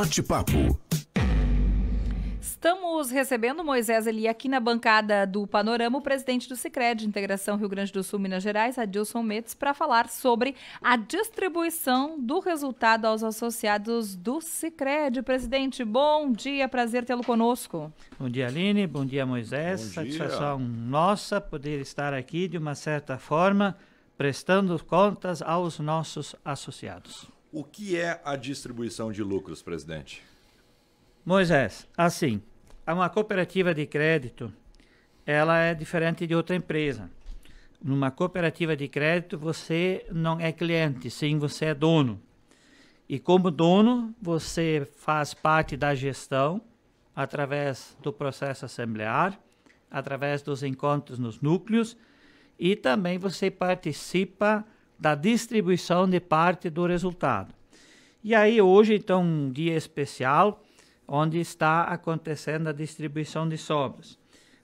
Bate-papo. Estamos recebendo Moisés Eli aqui na bancada do Panorama, o presidente do Sicredi Integração Rio Grande do Sul, Minas Gerais, Adilson Metz, para falar sobre a distribuição do resultado aos associados do Sicredi. Presidente, bom dia, prazer tê-lo conosco. Bom dia, Aline, bom dia, Moisés. Bom Satisfação dia. nossa poder estar aqui de uma certa forma prestando contas aos nossos associados. O que é a distribuição de lucros, presidente? Moisés, assim, uma cooperativa de crédito, ela é diferente de outra empresa. Numa cooperativa de crédito, você não é cliente, sim, você é dono. E como dono, você faz parte da gestão através do processo assemblear, através dos encontros nos núcleos e também você participa da distribuição de parte do resultado. E aí hoje então um dia especial onde está acontecendo a distribuição de sobras.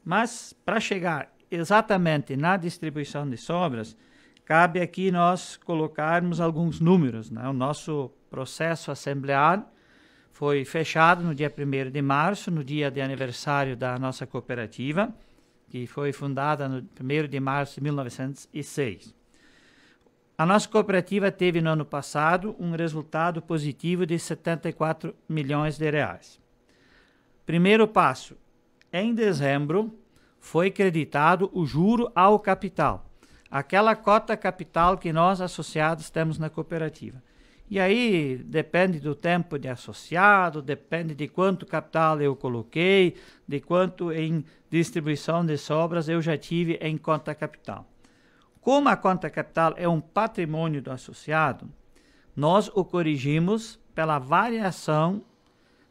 Mas para chegar exatamente na distribuição de sobras, cabe aqui nós colocarmos alguns números. Né? O nosso processo assemblear foi fechado no dia 1 de março, no dia de aniversário da nossa cooperativa, que foi fundada no 1 de março de 1906. A nossa cooperativa teve no ano passado um resultado positivo de 74 milhões de reais. Primeiro passo: em dezembro foi creditado o juro ao capital, aquela cota capital que nós associados temos na cooperativa. E aí depende do tempo de associado, depende de quanto capital eu coloquei, de quanto em distribuição de sobras eu já tive em conta capital. Como a conta capital é um patrimônio do associado, nós o corrigimos pela variação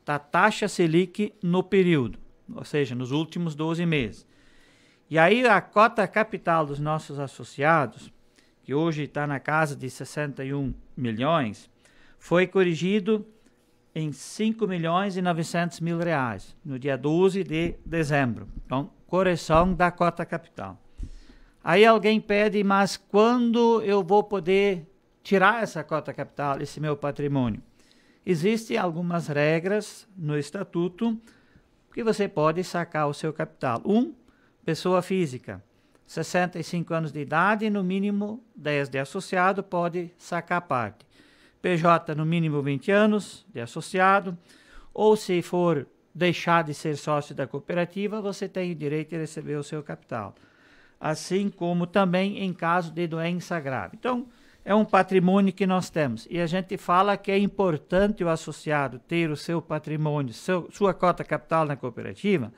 da taxa Selic no período, ou seja, nos últimos 12 meses. E aí a cota capital dos nossos associados, que hoje está na casa de 61 milhões, foi corrigido em 5 milhões e 900 mil reais, no dia 12 de dezembro. Então, correção da cota capital. Aí alguém pede, mas quando eu vou poder tirar essa cota capital, esse meu patrimônio? Existem algumas regras no estatuto que você pode sacar o seu capital. Um, pessoa física, 65 anos de idade, no mínimo 10 de associado, pode sacar parte. PJ, no mínimo 20 anos de associado, ou se for deixar de ser sócio da cooperativa, você tem o direito de receber o seu capital assim como também em caso de doença grave. Então, é um patrimônio que nós temos. E a gente fala que é importante o associado ter o seu patrimônio, seu, sua cota capital na cooperativa.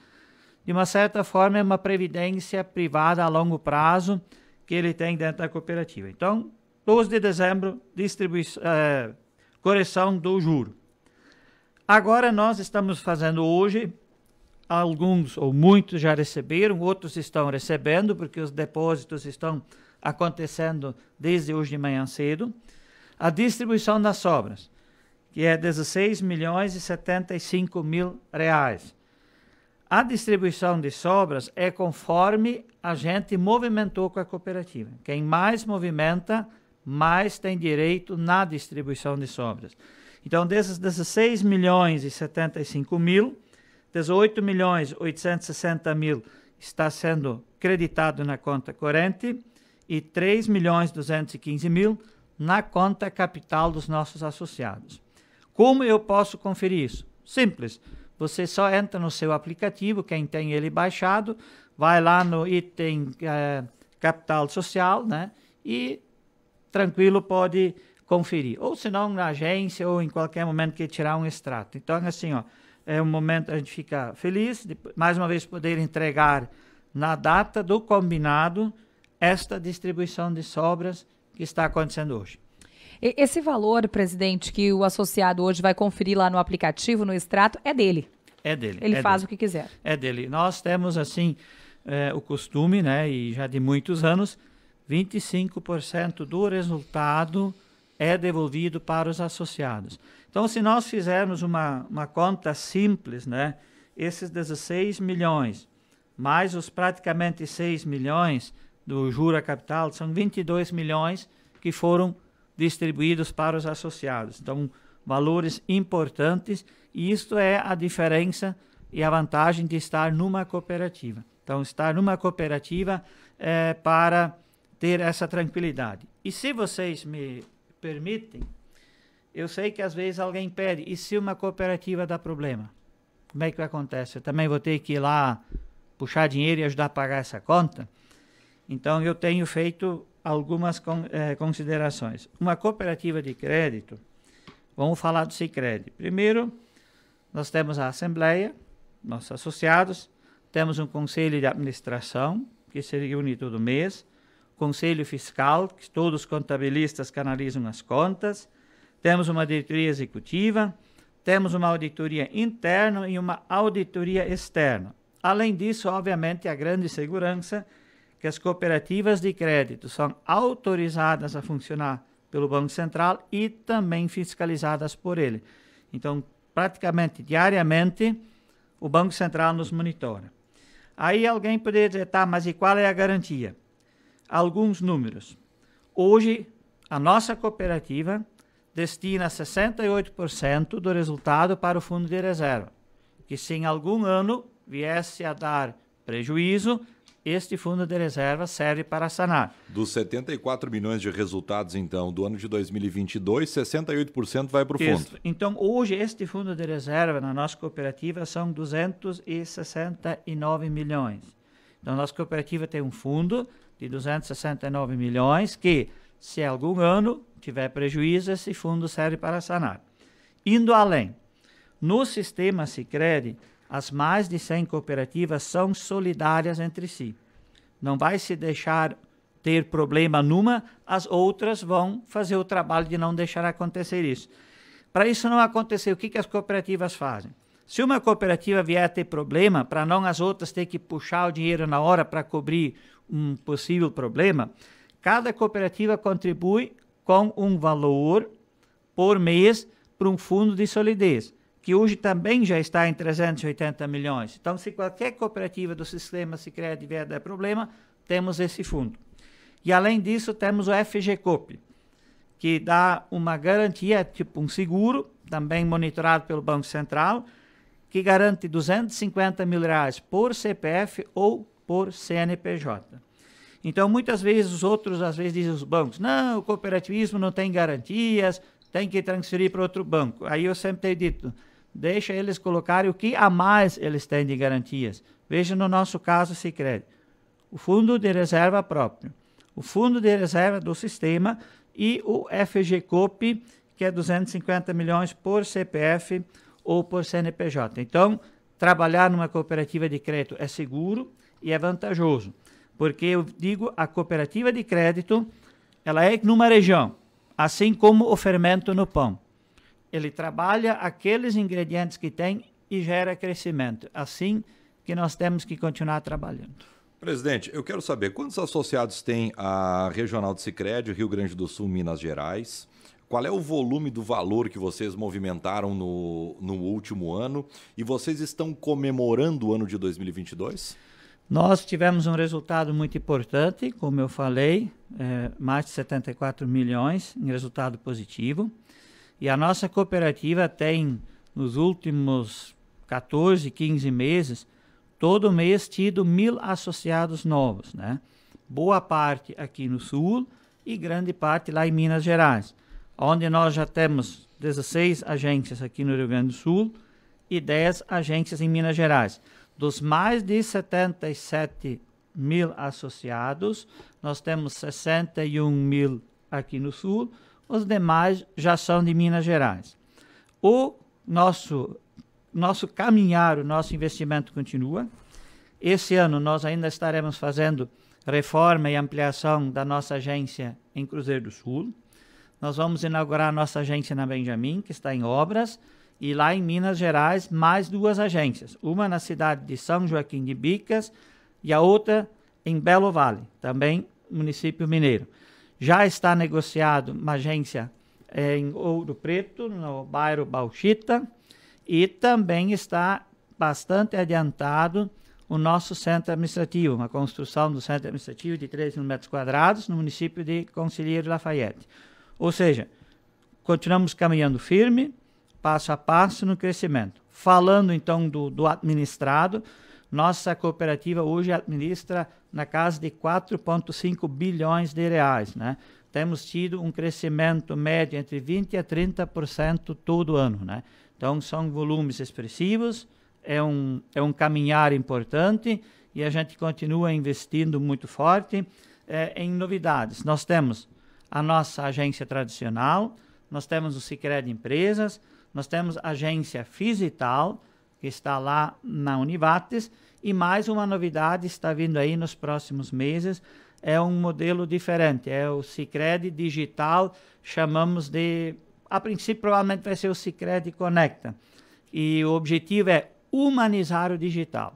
De uma certa forma, é uma previdência privada a longo prazo que ele tem dentro da cooperativa. Então, 12 de dezembro, distribuição, é, correção do juro. Agora, nós estamos fazendo hoje alguns ou muitos já receberam, outros estão recebendo, porque os depósitos estão acontecendo desde hoje de manhã cedo. A distribuição das sobras, que é 16 milhões e 75 mil reais. A distribuição de sobras é conforme a gente movimentou com a cooperativa. Quem mais movimenta, mais tem direito na distribuição de sobras. Então, desses 16 milhões e 75 mil, 18 milhões 860 mil está sendo creditado na conta corrente e 3 milhões 215 mil na conta capital dos nossos associados. Como eu posso conferir isso? Simples. Você só entra no seu aplicativo, quem tem ele baixado, vai lá no item é, capital social, né? E tranquilo pode conferir. Ou se não, na agência ou em qualquer momento que tirar um extrato. Então, é assim, ó, é um momento a gente fica feliz de mais uma vez poder entregar na data do combinado esta distribuição de sobras que está acontecendo hoje. Esse valor, presidente, que o associado hoje vai conferir lá no aplicativo, no extrato, é dele. É dele. Ele é faz dele. o que quiser. É dele. Nós temos, assim, é, o costume, né, e já de muitos anos, 25% do resultado é devolvido para os associados. Então, se nós fizermos uma, uma conta simples, né, esses 16 milhões, mais os praticamente 6 milhões do juro a capital, são 22 milhões que foram distribuídos para os associados. Então, valores importantes, e isto é a diferença e a vantagem de estar numa cooperativa. Então, estar numa cooperativa é para ter essa tranquilidade. E se vocês me permitem, eu sei que às vezes alguém pede, e se uma cooperativa dá problema? Como é que acontece? Eu também vou ter que ir lá puxar dinheiro e ajudar a pagar essa conta? Então, eu tenho feito algumas eh, considerações. Uma cooperativa de crédito, vamos falar do Sicredi. Primeiro, nós temos a Assembleia, nossos associados, temos um conselho de administração, que se reúne todo mês, Conselho Fiscal, que todos os contabilistas canalizam as contas, temos uma diretoria executiva, temos uma auditoria interna e uma auditoria externa. Além disso, obviamente, a grande segurança que as cooperativas de crédito são autorizadas a funcionar pelo Banco Central e também fiscalizadas por ele. Então, praticamente diariamente, o Banco Central nos monitora. Aí alguém poderia dizer, tá, mas e qual é a garantia? alguns números. Hoje, a nossa cooperativa destina 68% do resultado para o fundo de reserva, que se em algum ano viesse a dar prejuízo, este fundo de reserva serve para sanar. Dos 74 milhões de resultados, então, do ano de 2022, 68% vai para o fundo. Então, hoje, este fundo de reserva na nossa cooperativa são 269 milhões. Então, a nossa cooperativa tem um fundo de 269 milhões que, se algum ano tiver prejuízo, esse fundo serve para sanar. Indo além, no sistema Sicredi, as mais de 100 cooperativas são solidárias entre si. Não vai se deixar ter problema numa, as outras vão fazer o trabalho de não deixar acontecer isso. Para isso não acontecer, o que, que as cooperativas fazem? Se uma cooperativa vier a ter problema, para não as outras ter que puxar o dinheiro na hora para cobrir um possível problema, cada cooperativa contribui com um valor por mês para um fundo de solidez, que hoje também já está em 380 milhões. Então, se qualquer cooperativa do sistema se Sicredi tiver der problema, temos esse fundo. E além disso, temos o FGCOP, que dá uma garantia, tipo um seguro, também monitorado pelo Banco Central, que garante 250 mil reais por CPF ou por CNPJ. Então, muitas vezes, os outros, às vezes, dizem os bancos, não, o cooperativismo não tem garantias, tem que transferir para outro banco. Aí eu sempre tenho dito, deixa eles colocarem o que a mais eles têm de garantias. Veja no nosso caso, crédito, o fundo de reserva próprio, o fundo de reserva do sistema e o FGCOP, que é 250 milhões por CPF ou por CNPJ. Então, trabalhar numa cooperativa de crédito é seguro, e é vantajoso, porque eu digo a cooperativa de crédito, ela é numa região, assim como o fermento no pão. Ele trabalha aqueles ingredientes que tem e gera crescimento. Assim que nós temos que continuar trabalhando. Presidente, eu quero saber quantos associados tem a Regional de Sicredi, Rio Grande do Sul, Minas Gerais? Qual é o volume do valor que vocês movimentaram no, no último ano? E vocês estão comemorando o ano de 2022? Nós tivemos um resultado muito importante, como eu falei, é, mais de 74 milhões em resultado positivo. E a nossa cooperativa tem, nos últimos 14, 15 meses, todo mês tido mil associados novos, né? Boa parte aqui no Sul e grande parte lá em Minas Gerais, onde nós já temos 16 agências aqui no Rio Grande do Sul e 10 agências em Minas Gerais. Dos mais de 77 mil associados, nós temos 61 mil aqui no Sul, os demais já são de Minas Gerais. O nosso, nosso caminhar, o nosso investimento continua. Esse ano nós ainda estaremos fazendo reforma e ampliação da nossa agência em Cruzeiro do Sul. Nós vamos inaugurar a nossa agência na Benjamin, que está em obras e lá em Minas Gerais mais duas agências, uma na cidade de São Joaquim de Bicas e a outra em Belo Vale, também município mineiro. Já está negociado uma agência é, em Ouro Preto, no bairro Bauxita, e também está bastante adiantado o nosso centro administrativo, uma construção do centro administrativo de 3 mil metros quadrados no município de Conselheiro Lafayette. Ou seja, continuamos caminhando firme, passo a passo no crescimento. Falando então do, do administrado, nossa cooperativa hoje administra na casa de 4,5 bilhões de reais, né? Temos tido um crescimento médio entre 20 a 30% todo ano, né? Então são volumes expressivos, é um é um caminhar importante e a gente continua investindo muito forte é, em novidades. Nós temos a nossa agência tradicional, nós temos o Cicred Empresas, nós temos a agência Fisital, que está lá na Univates, e mais uma novidade está vindo aí nos próximos meses, é um modelo diferente, é o Sicredi Digital, chamamos de, a princípio provavelmente vai ser o Sicredi Conecta. E o objetivo é humanizar o digital.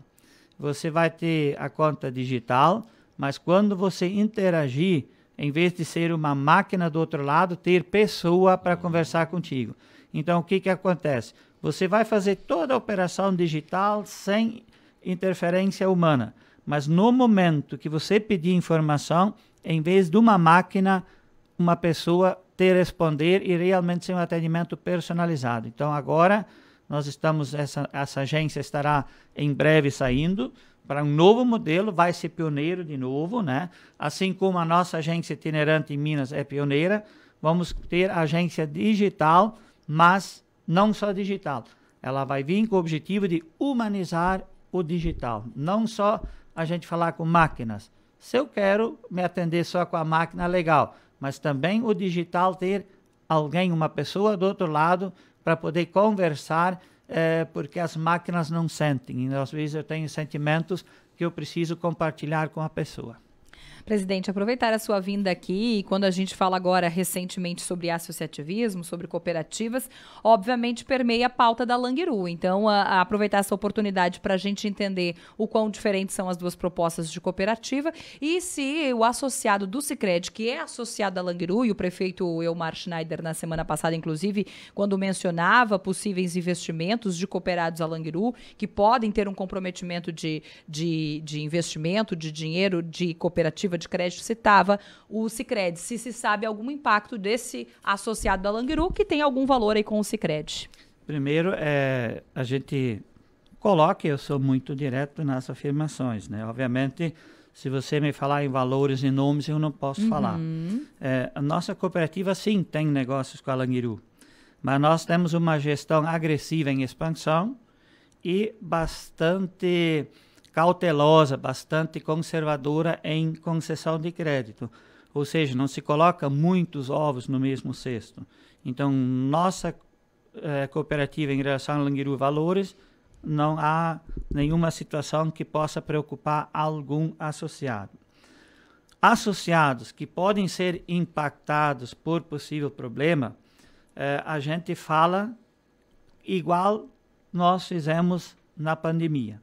Você vai ter a conta digital, mas quando você interagir, em vez de ser uma máquina do outro lado, ter pessoa para conversar contigo. Então, o que, que acontece? Você vai fazer toda a operação digital sem interferência humana, mas no momento que você pedir informação, em vez de uma máquina, uma pessoa te responder e realmente ser um atendimento personalizado. Então, agora nós estamos essa, essa agência estará em breve saindo para um novo modelo, vai ser pioneiro de novo, né? Assim como a nossa agência itinerante em Minas é pioneira, vamos ter agência digital mas não só digital. Ela vai vir com o objetivo de humanizar o digital, não só a gente falar com máquinas. Se eu quero me atender só com a máquina, legal, mas também o digital ter alguém, uma pessoa do outro lado para poder conversar, é, porque as máquinas não sentem. E às vezes eu tenho sentimentos que eu preciso compartilhar com a pessoa. Presidente, aproveitar a sua vinda aqui, quando a gente fala agora recentemente sobre associativismo, sobre cooperativas, obviamente permeia a pauta da Langiru. Então, a, a aproveitar essa oportunidade para a gente entender o quão diferentes são as duas propostas de cooperativa e se o associado do Cicred, que é associado à Langiru, e o prefeito Elmar Schneider, na semana passada, inclusive, quando mencionava possíveis investimentos de cooperados à Langiru, que podem ter um comprometimento de, de, de investimento, de dinheiro, de cooperativa de crédito citava o Cicred, se se sabe algum impacto desse associado da Langiru, que tem algum valor aí com o Cicred. Primeiro, é, a gente coloque, eu sou muito direto nas afirmações, né? Obviamente, se você me falar em valores e nomes, eu não posso uhum. falar. É, a nossa cooperativa, sim, tem negócios com a Langiru, mas nós temos uma gestão agressiva em expansão e bastante cautelosa, bastante conservadora em concessão de crédito. Ou seja, não se coloca muitos ovos no mesmo cesto. Então, nossa eh, cooperativa em relação ao Langiru Valores, não há nenhuma situação que possa preocupar algum associado. Associados que podem ser impactados por possível problema, eh, a gente fala igual nós fizemos na pandemia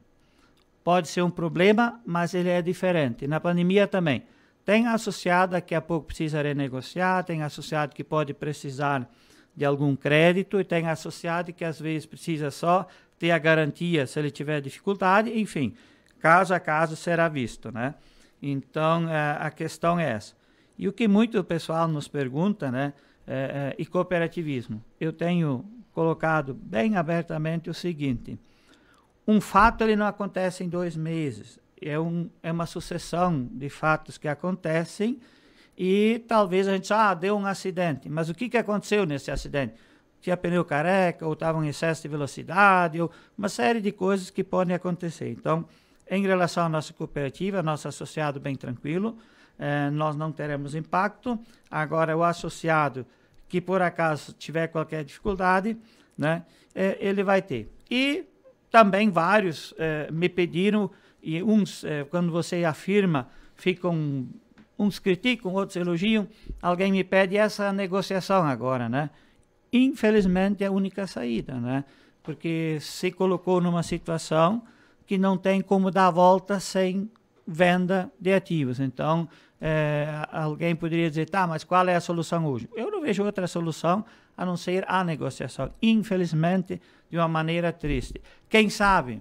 pode ser um problema, mas ele é diferente. Na pandemia também. Tem associado que a pouco precisa renegociar, tem associado que pode precisar de algum crédito e tem associado que às vezes precisa só ter a garantia se ele tiver dificuldade, enfim, caso a caso será visto, né? Então, é, a questão é essa. E o que muito pessoal nos pergunta, né? É, é, e cooperativismo. Eu tenho colocado bem abertamente o seguinte: um fato ele não acontece em dois meses. É, um, é uma sucessão de fatos que acontecem e talvez a gente ah, deu um acidente. Mas o que, que aconteceu nesse acidente? Tinha pneu careca, ou estava em excesso de velocidade, ou uma série de coisas que podem acontecer. Então, em relação à nossa cooperativa, nosso associado bem tranquilo, eh, nós não teremos impacto. Agora, o associado que por acaso tiver qualquer dificuldade, né, eh, ele vai ter. E também vários eh, me pediram, e uns, eh, quando você afirma, ficam, uns criticam, outros elogiam, alguém me pede essa negociação agora, né? Infelizmente é a única saída, né? Porque se colocou numa situação que não tem como dar a volta sem venda de ativos. Então, é, alguém poderia dizer, tá, mas qual é a solução hoje? Eu não vejo outra solução a não ser a negociação, infelizmente, de uma maneira triste. Quem sabe,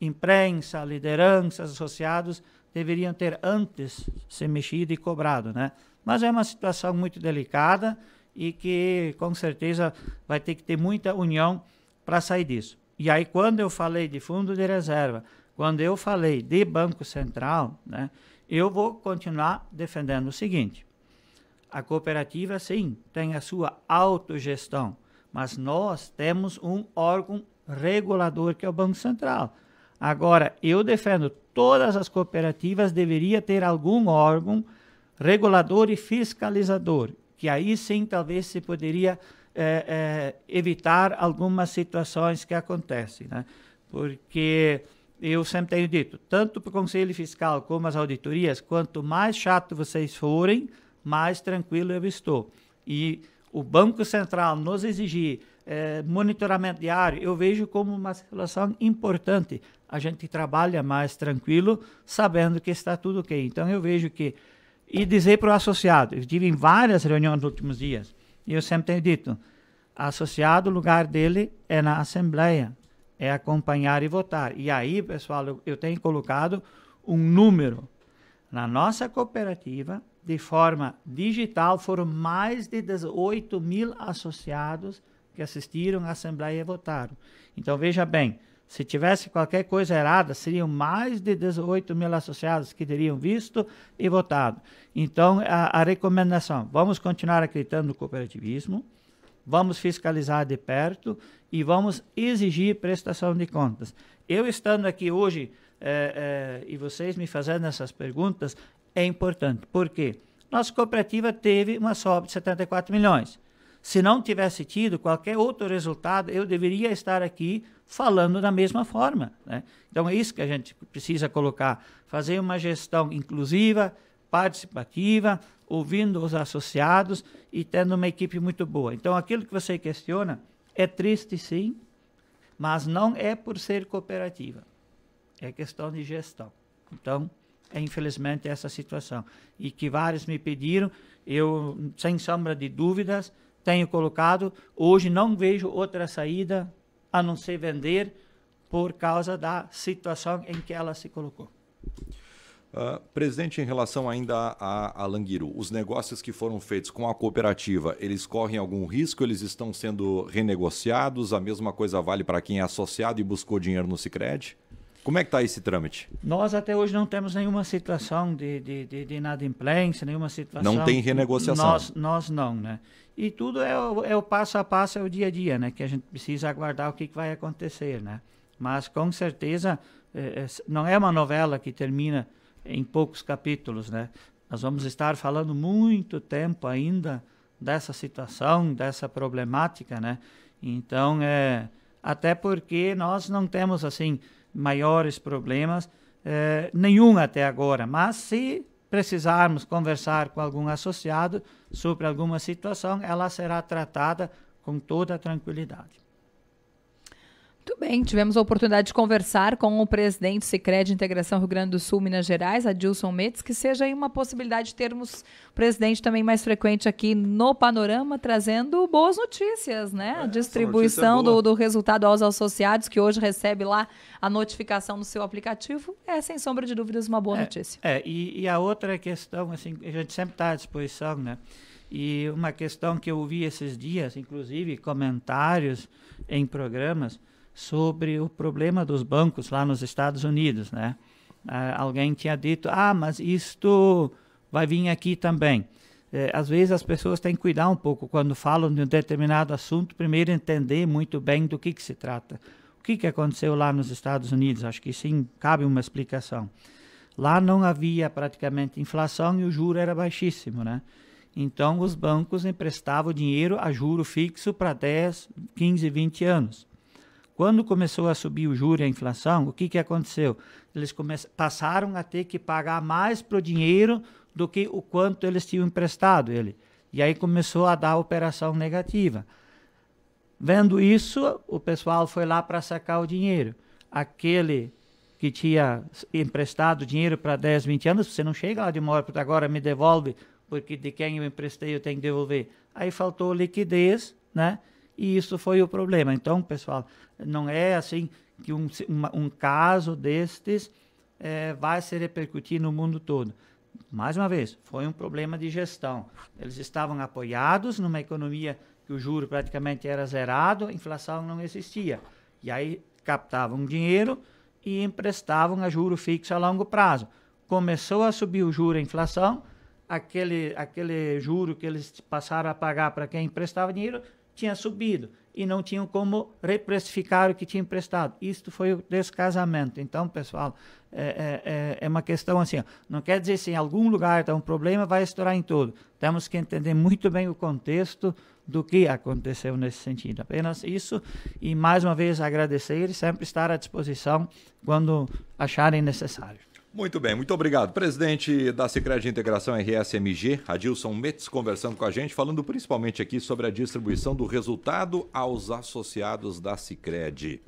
imprensa, lideranças, associados, deveriam ter antes se mexido e cobrado, né? Mas é uma situação muito delicada e que, com certeza, vai ter que ter muita união para sair disso. E aí, quando eu falei de fundo de reserva, quando eu falei de Banco Central, né? Eu vou continuar defendendo o seguinte: a cooperativa, sim, tem a sua autogestão, mas nós temos um órgão regulador que é o Banco Central. Agora, eu defendo todas as cooperativas deveria ter algum órgão regulador e fiscalizador, que aí sim talvez se poderia é, é, evitar algumas situações que acontecem, né? Porque eu sempre tenho dito, tanto para o Conselho Fiscal como as auditorias, quanto mais chato vocês forem, mais tranquilo eu estou. E o Banco Central nos exigir eh, monitoramento diário, eu vejo como uma situação importante. A gente trabalha mais tranquilo, sabendo que está tudo ok. Então, eu vejo que. E dizer para o associado, eu tive em várias reuniões nos últimos dias, e eu sempre tenho dito: associado, o lugar dele é na Assembleia é acompanhar e votar. E aí, pessoal, eu, tenho colocado um número. Na nossa cooperativa, de forma digital, foram mais de 18 mil associados que assistiram à Assembleia e votaram. Então, veja bem, se tivesse qualquer coisa errada, seriam mais de 18 mil associados que teriam visto e votado. Então, a, a recomendação, vamos continuar acreditando no cooperativismo, vamos fiscalizar de perto e vamos exigir prestação de contas. Eu estando aqui hoje é, é, e vocês me fazendo essas perguntas é importante, porque nossa cooperativa teve uma sobra de 74 milhões. Se não tivesse tido qualquer outro resultado, eu deveria estar aqui falando da mesma forma. Né? Então é isso que a gente precisa colocar: fazer uma gestão inclusiva, participativa, ouvindo os associados e tendo uma equipe muito boa. Então, aquilo que você questiona é triste, sim, mas não é por ser cooperativa. É questão de gestão. Então, é infelizmente essa situação. E que vários me pediram, eu, sem sombra de dúvidas, tenho colocado. Hoje não vejo outra saída a não ser vender por causa da situação em que ela se colocou. Uh, presidente, em relação ainda a, a, Languiru, os negócios que foram feitos com a cooperativa, eles correm algum risco? Eles estão sendo renegociados? A mesma coisa vale para quem é associado e buscou dinheiro no Sicredi? Como é que está esse trâmite? Nós até hoje não temos nenhuma situação de, de, de, de inadimplência, nenhuma situação... Não tem renegociação? Nós, nós não, né? E tudo é o, é o, passo a passo, é o dia a dia, né? Que a gente precisa aguardar o que, que vai acontecer, né? Mas, com certeza, é, é, não é uma novela que termina em poucos capítulos, né? Nós vamos estar falando muito tempo ainda dessa situação, dessa problemática, né? Então, é, até porque nós não temos, assim, maiores problemas, é, nenhum até agora, mas se precisarmos conversar com algum associado sobre alguma situação, ela será tratada com toda tranquilidade. Muito bem, tivemos a oportunidade de conversar com o presidente do de Integração Rio Grande do Sul, Minas Gerais, Adilson Metz, que seja uma possibilidade de termos o presidente também mais frequente aqui no panorama, trazendo boas notícias, né? É, a distribuição é do, do resultado aos associados, que hoje recebe lá a notificação no seu aplicativo, é sem sombra de dúvidas uma boa é, notícia. É, e, e a outra questão, assim, a gente sempre está à disposição, né? E uma questão que eu vi esses dias, inclusive comentários em programas, sobre o problema dos bancos lá nos Estados Unidos, né? Ah, alguém tinha dito, ah, mas isto vai vir aqui também. Eh, às vezes as pessoas têm que cuidar um pouco quando falam de um determinado assunto, primeiro entender muito bem do que, que se trata. O que, que aconteceu lá nos Estados Unidos? Acho que sim, cabe uma explicação. Lá não havia praticamente inflação e o juro era baixíssimo, né? Então os bancos emprestavam dinheiro a juro fixo para 10, 15, 20 anos. Quando começou a subir o juro e a inflação, o que, que aconteceu? Eles passaram a ter que pagar mais para o dinheiro do que o quanto eles tinham emprestado ele. E aí começou a dar operação negativa. Vendo isso, o pessoal foi lá para sacar o dinheiro. Aquele que tinha emprestado dinheiro para 10, 20 anos, você não chega lá de uma agora me devolve, porque de quem eu emprestei eu tenho que devolver. Aí faltou liquidez, né? E isso foi o problema. Então, pessoal, não é assim que um, um caso destes é, vai se repercutir no mundo todo. Mais uma vez, foi um problema de gestão. Eles estavam apoiados numa economia que o juro praticamente era zerado, a inflação não existia. E aí captavam dinheiro e emprestavam a juro fixo a longo prazo. Começou a subir o juro, a inflação, aquele, aquele juro que eles passaram a pagar para quem emprestava dinheiro tinha subido e não tinham como reprecificar o que tinha emprestado. Isto foi o descasamento. Então, pessoal, é, é, é, é uma questão assim, ó. não quer dizer se em algum lugar está um problema, vai estourar em todo. Temos que entender muito bem o contexto do que aconteceu nesse sentido. Apenas isso, e mais uma vez agradecer e sempre estar à disposição quando acharem necessário. Muito bem, muito obrigado. Presidente da Secretaria de Integração RSMG, Adilson Metz, conversando com a gente, falando principalmente aqui sobre a distribuição do resultado aos associados da Cicred.